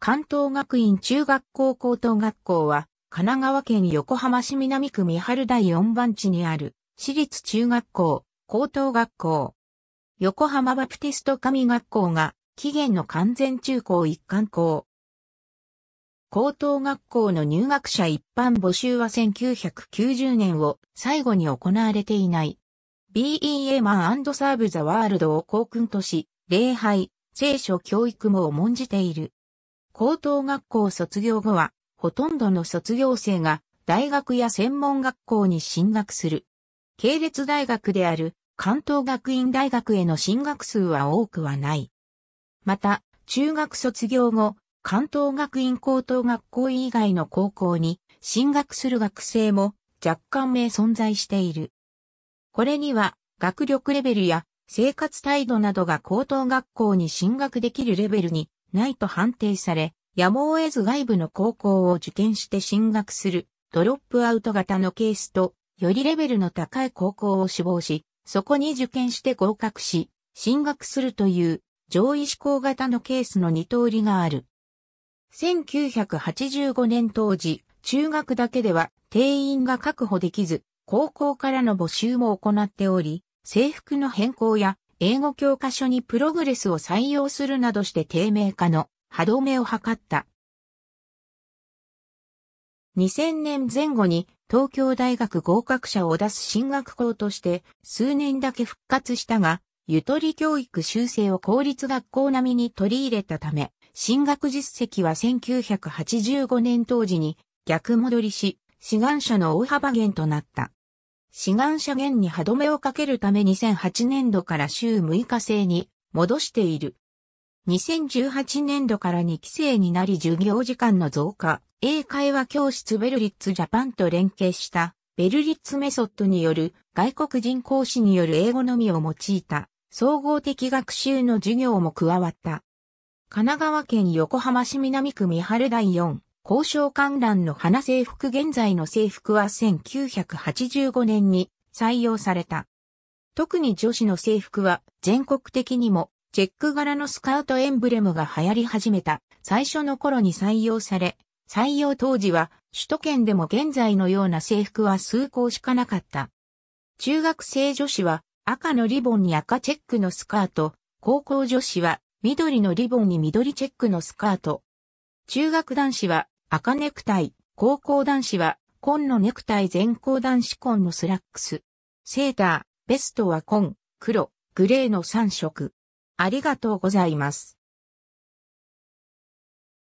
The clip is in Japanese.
関東学院中学校高等学校は、神奈川県横浜市南区三春第四番地にある、私立中学校、高等学校。横浜バプティスト神学校が、期限の完全中高一貫校。高等学校の入学者一般募集は1990年を最後に行われていない。BEA マンサーブザワールドを校訓とし、礼拝、聖書教育も重んじている。高等学校卒業後は、ほとんどの卒業生が大学や専門学校に進学する。系列大学である関東学院大学への進学数は多くはない。また、中学卒業後、関東学院高等学校以外の高校に進学する学生も若干名存在している。これには学力レベルや生活態度などが高等学校に進学できるレベルにないと判定され、やむを得ず外部の高校を受験して進学するドロップアウト型のケースと、よりレベルの高い高校を志望し、そこに受験して合格し、進学するという上位志向型のケースの二通りがある。1985年当時、中学だけでは定員が確保できず、高校からの募集も行っており、制服の変更や英語教科書にプログレスを採用するなどして低迷化の歯止めを図った。2000年前後に東京大学合格者を出す進学校として数年だけ復活したが、ゆとり教育修正を公立学校並みに取り入れたため、進学実績は1985年当時に逆戻りし、志願者の大幅減となった。志願者減に歯止めをかけるため2008年度から週6日制に戻している。2018年度から2期生になり授業時間の増加、英会話教室ベルリッツジャパンと連携したベルリッツメソッドによる外国人講師による英語のみを用いた総合的学習の授業も加わった。神奈川県横浜市南区三春第4交渉観覧の花制服現在の制服は1985年に採用された。特に女子の制服は全国的にもチェック柄のスカートエンブレムが流行り始めた最初の頃に採用され、採用当時は首都圏でも現在のような制服は数校しかなかった。中学生女子は赤のリボンに赤チェックのスカート、高校女子は緑のリボンに緑チェックのスカート。中学男子は赤ネクタイ、高校男子は紺のネクタイ全校男子紺のスラックス。セーター、ベストは紺、黒、グレーの3色。ありがとうございます。